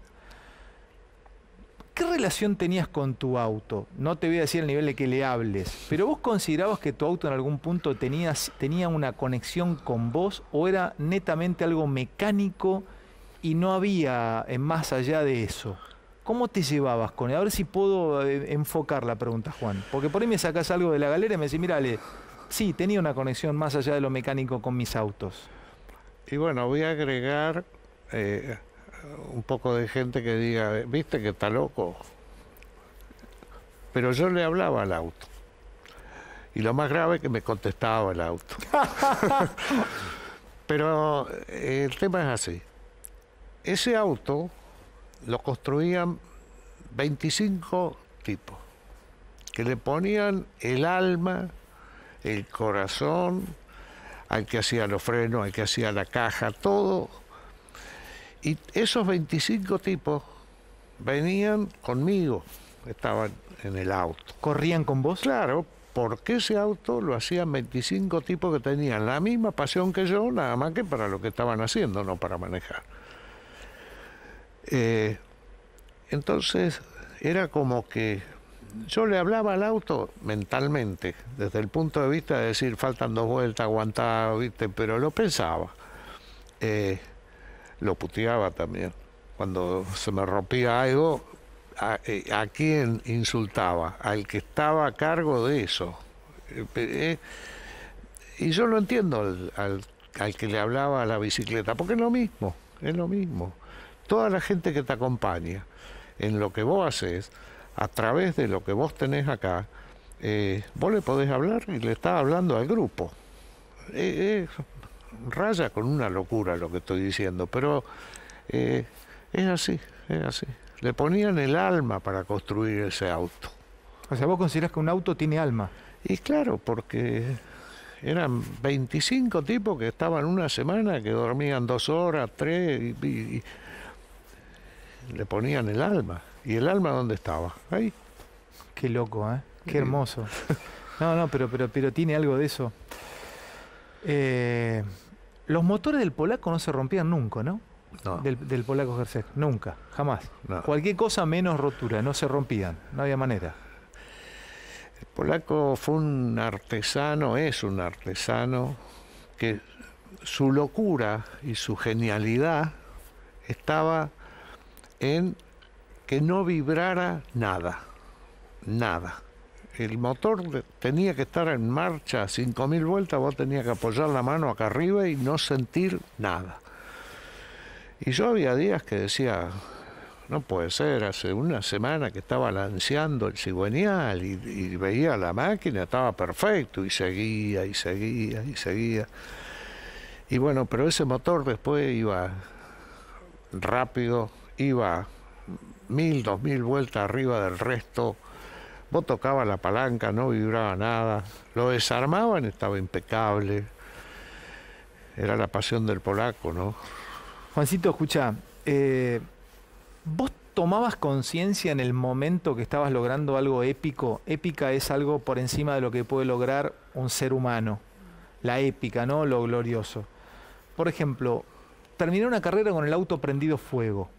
¿Qué relación tenías con tu auto? No te voy a decir el nivel de que le hables, pero vos considerabas que tu auto en algún punto tenías, tenía una conexión con vos o era netamente algo mecánico y no había eh, más allá de eso. ¿Cómo te llevabas con él? A ver si puedo eh, enfocar la pregunta, Juan. Porque por ahí me sacas algo de la galera y me decís, mirale, sí, tenía una conexión más allá de lo mecánico con mis autos. Y bueno, voy a agregar eh, un poco de gente que diga, viste que está loco. Pero yo le hablaba al auto. Y lo más grave es que me contestaba el auto. Pero eh, el tema es así. Ese auto lo construían 25 tipos, que le ponían el alma, el corazón, al que hacía los frenos, al que hacía la caja, todo. Y esos 25 tipos venían conmigo, estaban en el auto. ¿Corrían con vos? Claro, porque ese auto lo hacían 25 tipos que tenían la misma pasión que yo, nada más que para lo que estaban haciendo, no para manejar. Eh, entonces era como que yo le hablaba al auto mentalmente, desde el punto de vista de decir faltan dos vueltas, aguantaba, ¿viste? pero lo pensaba. Eh, lo puteaba también. Cuando se me rompía algo, eh, a, quién insultaba, al que estaba a cargo de eso. y yo lo entiendo al, que le hablaba a la bicicleta, porque es lo mismo, es lo mismo toda la gente que te acompaña en lo que vos haces, a través de lo que vos tenés acá, eh, vos le podés hablar y le estás hablando al grupo. Eh, eh, raya con una locura lo que estoy diciendo, pero es así, es así. Le ponían el alma para construir ese auto. O sea, vos considerás que un auto tiene alma. Y claro, porque eran 25 tipos que estaban una semana, que dormían dos horas, tres, y, le ponían el alma. ¿Y el alma dónde estaba? Ahí. Qué loco, ¿eh? Qué hermoso. No, no, pero, pero, tiene algo de eso. Eh, los motores del polaco no se rompían nunca, ¿no? Del, polaco Gerset, nunca, jamás. Cualquier cosa menos rotura, no se rompían, no había manera. El polaco fue un artesano, es un artesano, que su locura y su genialidad estaba en que no vibrara nada, nada. El motor tenía que estar en marcha a 5.000 vueltas, vos tenías que apoyar la mano acá arriba y no sentir nada. Y yo había días que decía, no puede ser, hace una semana que estaba lanceando el cigüeñal y veía la máquina, estaba perfecto y seguía y seguía y seguía. Y bueno, pero ese motor después iba rápido, iba mil, dos mil vueltas arriba del resto, vos tocabas la palanca, no vibraba nada, lo desarmaban, estaba impecable, era la pasión del polaco, ¿no? Juancito, escucha, eh, vos tomabas conciencia en el momento que estabas logrando algo épico, épica es algo por encima de lo que puede lograr un ser humano, la épica, ¿no? Lo glorioso. Por ejemplo, terminé una carrera con el auto prendido fuego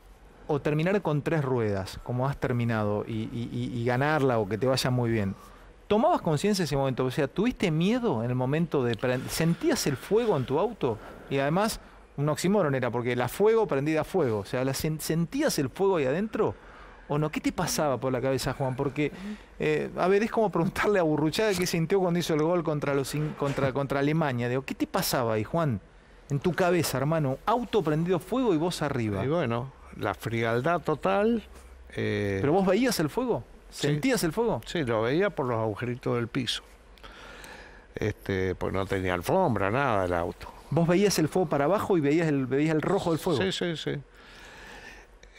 o terminar con tres ruedas, como has terminado, y, ganarla o que te vaya muy bien. ¿Tomabas conciencia ese momento? O sea, ¿tuviste miedo en el momento de... ¿Sentías el fuego en tu auto? Y además, un oxímoron era, porque la fuego prendida a fuego. O sea, ¿la ¿sentías el fuego ahí adentro? ¿O no? ¿Qué te pasaba por la cabeza, Juan? Porque, eh, a ver, es como preguntarle a Burruchaga qué sintió cuando hizo el gol contra, los contra, Alemania. Digo, ¿qué te pasaba ahí, Juan? En tu cabeza, hermano. Auto prendido fuego y vos arriba. Y bueno, la frialdad total. Eh, ¿Pero vos veías el fuego? ¿Sentías el fuego? Sí, lo veía por los agujeritos del piso. Este, pues no tenía alfombra, nada el auto. Vos veías el fuego para abajo y veías el, veías el rojo del fuego. Sí, sí, sí.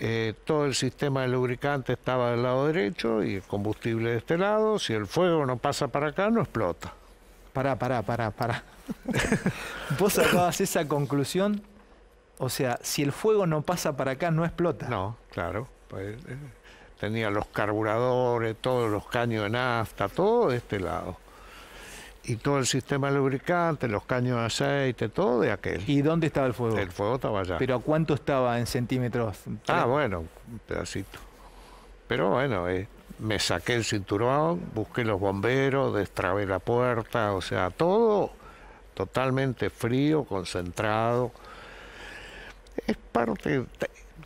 Eh, todo el sistema de lubricante estaba del lado derecho y el combustible de este lado. Si el fuego no pasa para acá, no explota. Pará, pará, pará, pará. Vos sacabas esa conclusión o sea, si el fuego no pasa para acá, no explota. No, claro. Pues, eh, tenía los carburadores, todos los caños de nafta, todo de este lado. Y todo el sistema lubricante, los caños de aceite, todo de aquel. ¿Y dónde estaba el fuego? El fuego estaba allá. ¿Pero a cuánto estaba en centímetros? Ah, bueno, un pedacito. Pero bueno, eh, me saqué el cinturón, busqué los bomberos, destrabé la puerta, o sea, todo totalmente frío, concentrado. Es parte,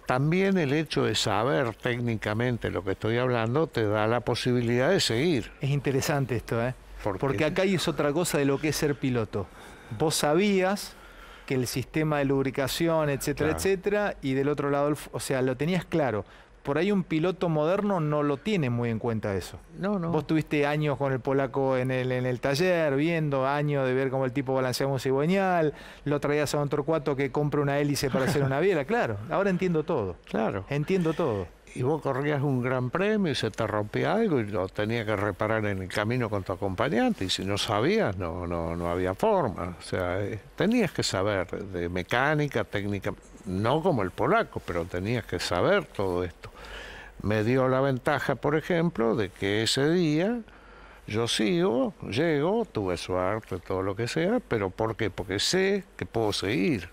también el hecho de saber técnicamente lo que estoy hablando te da la posibilidad de seguir. Es interesante esto, ¿eh? Porque acá hay otra cosa de lo que es ser piloto. Vos sabías que el sistema de lubricación, etcétera, etcétera, y del otro lado, o sea, lo tenías claro por ahí un piloto moderno no lo tiene muy en cuenta eso. No, no. Vos tuviste años con el polaco en el, en el taller, viendo años de ver cómo el tipo balanceaba un cigüeñal, lo traías a un torcuato que compra una hélice para hacer una viera claro. Ahora entiendo todo. Claro. Entiendo todo. Y vos corrías un gran premio y se te rompía algo y lo tenías que reparar en el camino con tu acompañante. Y si no sabías, no, no, no había forma. O sea, eh, tenías que saber de mecánica, técnica, no como el polaco, pero tenías que saber todo esto me dio la ventaja, por ejemplo, de que ese día yo sigo, llego, tuve suerte, todo lo que sea, pero ¿por qué? Porque sé que puedo seguir.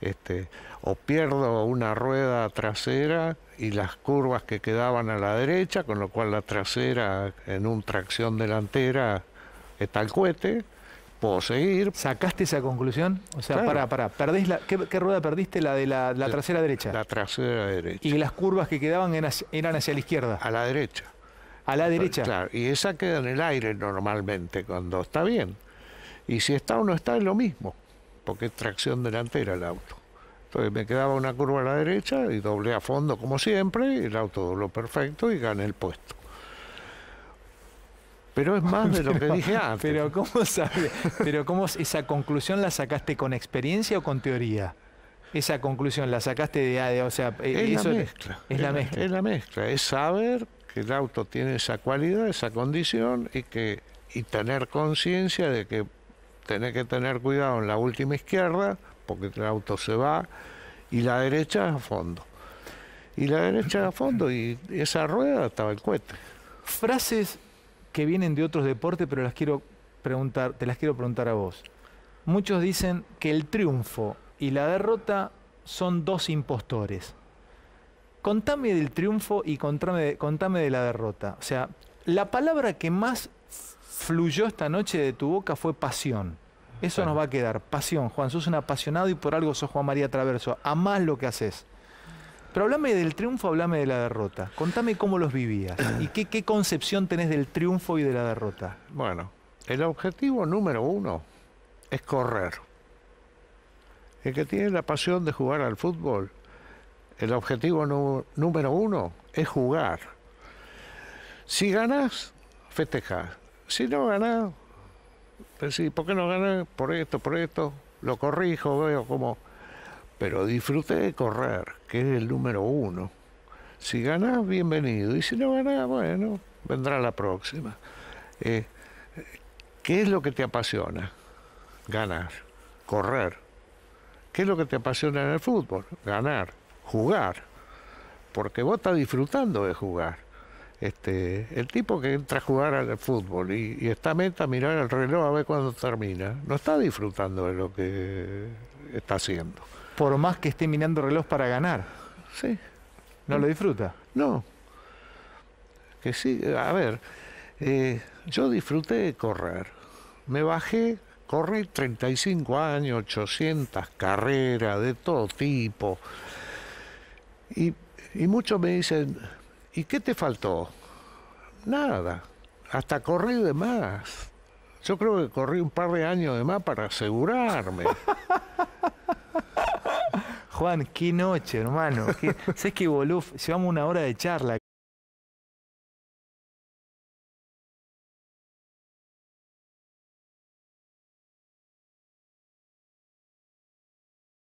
Este, o pierdo una rueda trasera y las curvas que quedaban a la derecha, con lo cual la trasera en un tracción delantera está al cohete, puedo seguir. ¿Sacaste esa conclusión? O sea, para para pará. la, ¿qué, rueda perdiste? La de la, trasera derecha. La trasera derecha. Y las curvas que quedaban eran hacia, la izquierda. A la derecha. A la derecha. Claro, y esa queda en el aire normalmente cuando está bien. Y si está o no está, es lo mismo, porque es tracción delantera el auto. Entonces me quedaba una curva a la derecha y doblé a fondo como siempre, el auto dobló perfecto y gané el puesto. Pero es más de lo que dije antes. Pero ¿cómo sabe? Pero ¿cómo esa conclusión la sacaste con experiencia o con teoría? Esa conclusión la sacaste de, ah, de o sea, eh, es la mezcla. Es, la, mezcla. Es saber que el auto tiene esa cualidad, esa condición y que y tener conciencia de que tenés que tener cuidado en la última izquierda porque el auto se va y la derecha a fondo. Y la derecha a fondo y esa rueda estaba el cohete. Frases que vienen de otros deportes, pero las quiero preguntar, te las quiero preguntar a vos. Muchos dicen que el triunfo y la derrota son dos impostores. Contame del triunfo y contame, contame de la derrota. O sea, la palabra que más fluyó esta noche de tu boca fue pasión. Eso nos va a quedar. Pasión, Juan. Sos un apasionado y por algo sos Juan María Traverso. Amás lo que haces. Pero hablame del triunfo, hablame de la derrota. Contame cómo los vivías y qué, concepción tenés del triunfo y de la derrota. Bueno, el objetivo número uno es correr. El que tiene la pasión de jugar al fútbol, el objetivo número uno es jugar. Si ganás, festejás. Si no ganás, decís, ¿por qué no gané? Por esto, por esto, lo corrijo, veo cómo, pero disfrute de correr, que es el número uno. Si ganas, bienvenido. Y si no ganás, bueno, vendrá la próxima. Eh, ¿Qué es lo que te apasiona? Ganar, correr. ¿Qué es lo que te apasiona en el fútbol? Ganar, jugar. Porque vos estás disfrutando de jugar. Este, el tipo que entra a jugar al fútbol y, y está meta a mirar el reloj a ver cuándo termina, no está disfrutando de lo que está haciendo por más que esté mirando reloj para ganar. Sí. ¿No lo disfruta? No. Que sí, a ver, eh, yo disfruté de correr. Me bajé, corrí 35 años, 800 carreras de todo tipo. Y, y muchos me dicen, ¿y qué te faltó? Nada, hasta corrí de más. Yo creo que corrí un par de años de más para asegurarme. Juan, qué noche, hermano. ¿Sabes que, Boluf? Llevamos una hora de charla.